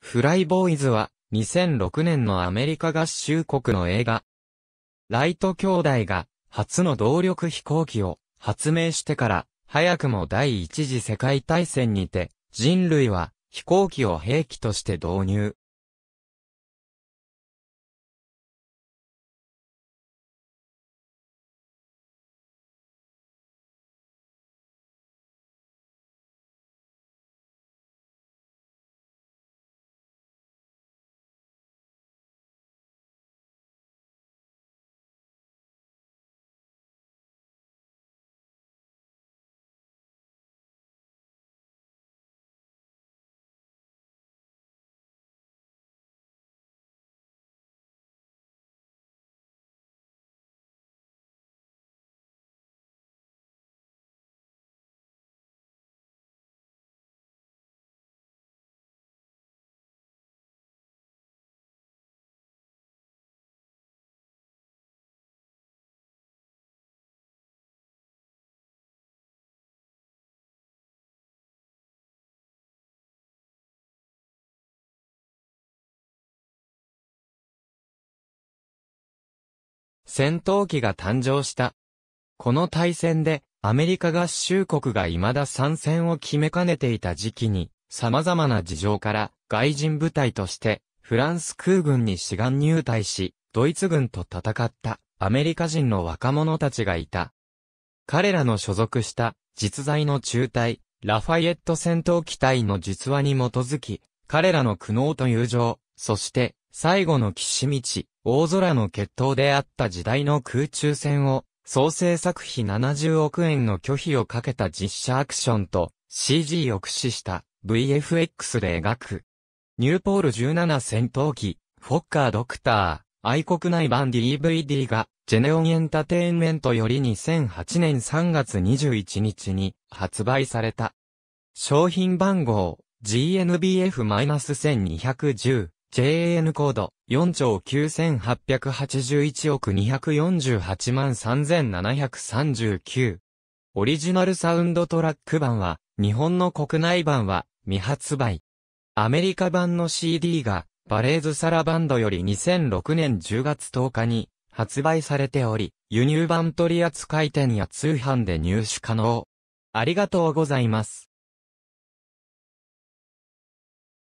フライボーイズは2006年のアメリカ合衆国の映画。ライト兄弟が初の動力飛行機を発明してから早くも第一次世界大戦にて人類は飛行機を兵器として導入。戦闘機が誕生した。この大戦で、アメリカ合衆国が未だ参戦を決めかねていた時期に、様々な事情から外人部隊としてフランス空軍に志願入隊し、ドイツ軍と戦ったアメリカ人の若者たちがいた。彼らの所属した実在の中隊、ラファイエット戦闘機隊の実話に基づき、彼らの苦悩と友情、そして最後の騎士道、大空の決闘であった時代の空中戦を、総制作費70億円の拒否をかけた実写アクションと CG を駆使した VFX で描く。ニューポール17戦闘機、フォッカードクター、愛国内版 DVD が、ジェネオンエンタテインメントより2008年3月21日に発売された。商品番号 GNBF-1210 JN コード4兆9881億248万3739。オリジナルサウンドトラック版は、日本の国内版は未発売。アメリカ版の CD がバレーズサラバンドより2006年10月10日に発売されており、輸入版取扱店や通販で入手可能。ありがとうございます。